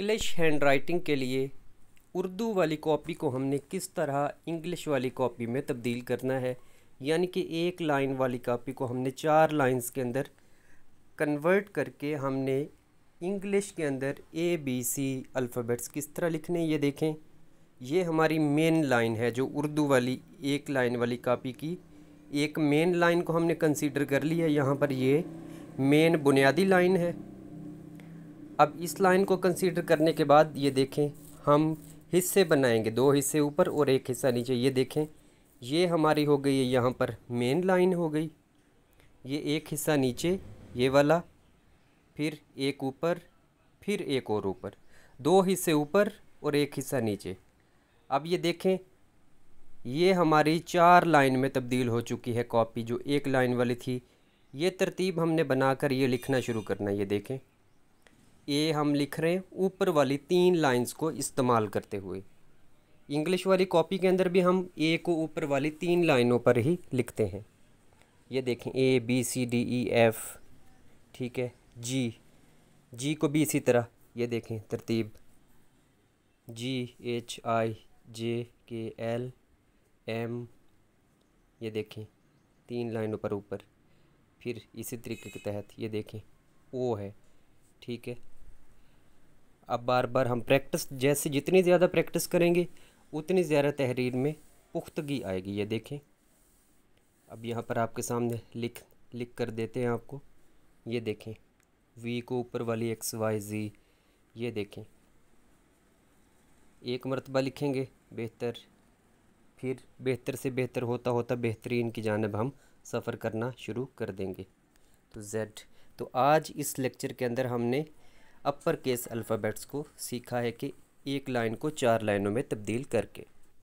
English hand writing के लिए उर्दू वाली कॉपी को हमने किस तरह इंग्लिश वाली कॉपी में तब्दील करना है यानी कि एक लाइन वाली कॉपी को हमने चार लाइंस के अंदर कन्वर्ट करके हमने इंग्लिश के अंदर ए बी सी अल्फ़ाबेट्स किस तरह लिखने ये देखें ये हमारी मेन लाइन है जो उर्दू वाली एक लाइन वाली कापी की एक मेन लाइन को हमने कंसीडर कर लिया है यहाँ पर ये मेन बुनियादी लाइन है अब इस लाइन को कंसीडर करने के बाद ये देखें हम हिस्से बनाएंगे दो हिस्से ऊपर और एक हिस्सा नीचे ये देखें ये हमारी हो गई है यहाँ पर मेन लाइन हो गई ये एक हिस्सा नीचे ये वाला फिर एक ऊपर फिर एक और ऊपर दो हिस्से ऊपर और एक हिस्सा नीचे अब ये देखें ये हमारी चार लाइन में तब्दील हो चुकी है कॉपी जो एक लाइन वाली थी ये तरतीब हमने बनाकर ये लिखना शुरू करना ये देखें ए हम लिख रहे हैं ऊपर वाली तीन लाइंस को इस्तेमाल करते हुए इंग्लिश वाली कॉपी के अंदर भी हम ए को ऊपर वाली तीन लाइनों पर ही लिखते हैं ये देखें A B C D E F ठीक है जी जी को भी इसी तरह ये देखें तरतीब जी एच आई जे के एल एम ये देखें तीन लाइनों पर ऊपर फिर इसी तरीके के तहत ये देखें ओ है ठीक है अब बार बार हम प्रैक्टिस जैसे जितनी ज़्यादा प्रैक्टिस करेंगे उतनी ज़्यादा तहरीर में पुख्तगी आएगी ये देखें अब यहाँ पर आपके सामने लिख लिख कर देते हैं आपको ये देखें वी को ऊपर वाली एक्स वाई जी ये देखें एक मरतबा लिखेंगे बेहतर फिर बेहतर से बेहतर होता होता बेहतरीन की जानब हम सफ़र करना शुरू कर देंगे तो जेड तो आज इस लेक्चर के अंदर हमने अपर केस अल्फ़ाबेट्स को सीखा है कि एक लाइन को चार लाइनों में तब्दील करके